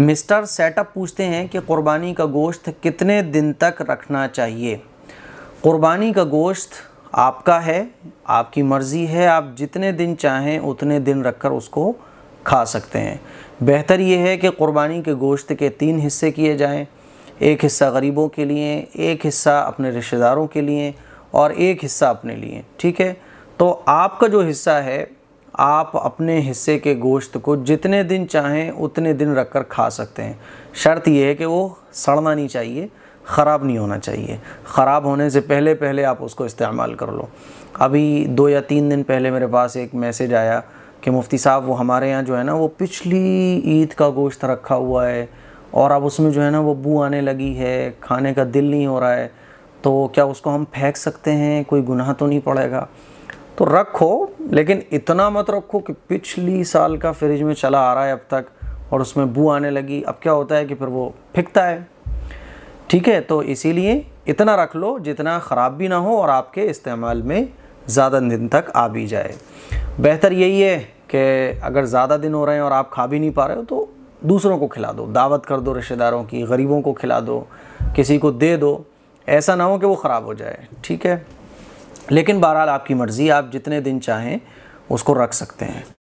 mister setup पूछते हैं कि कुर्बानी का गोश्त कितने दिन तक रखना चाहिए कुर्बानी का गोश्त आपका है आपकी मर्ज़ी है आप जितने दिन चाहें उतने दिन रख कर उसको खा सकते हैं बेहतर ये है कि कुर्बानी के गोश्त के तीन हिस्से किए जाएं एक हिस्सा गरीबों के लिए एक हिस्सा अपने रिश्तेदारों के लिए और एक हिस्सा अपने लिए ठीक है तो आपका जो हिस्सा है आप अपने हिस्से के गोश्त को जितने दिन चाहें उतने दिन रख कर खा सकते हैं शर्त यह है कि वो सड़ना नहीं चाहिए ख़राब नहीं होना चाहिए ख़राब होने से पहले पहले आप उसको इस्तेमाल कर लो अभी दो या तीन दिन पहले मेरे पास एक मैसेज आया कि मुफ्ती साहब वो हमारे यहाँ जो है ना वो पिछली ईद का गोश्त रखा हुआ है और अब उसमें जो है ना वो बू आने लगी है खाने का दिल नहीं हो रहा है तो क्या उसको हम फेंक सकते हैं कोई गुनाह तो नहीं पड़ेगा तो रखो लेकिन इतना मत रखो कि पिछली साल का फ्रिज में चला आ रहा है अब तक और उसमें बू आने लगी अब क्या होता है कि फिर वो फिकता है ठीक है तो इसीलिए इतना रख लो जितना ख़राब भी ना हो और आपके इस्तेमाल में ज़्यादा दिन तक आ भी जाए बेहतर यही है कि अगर ज़्यादा दिन हो रहे हैं और आप खा भी नहीं पा रहे हो तो दूसरों को खिला दो दावत कर दो रिश्तेदारों की गरीबों को खिला दो किसी को दे दो ऐसा ना हो कि वो ख़राब हो जाए ठीक है लेकिन बहरहाल आपकी मर्ज़ी आप जितने दिन चाहें उसको रख सकते हैं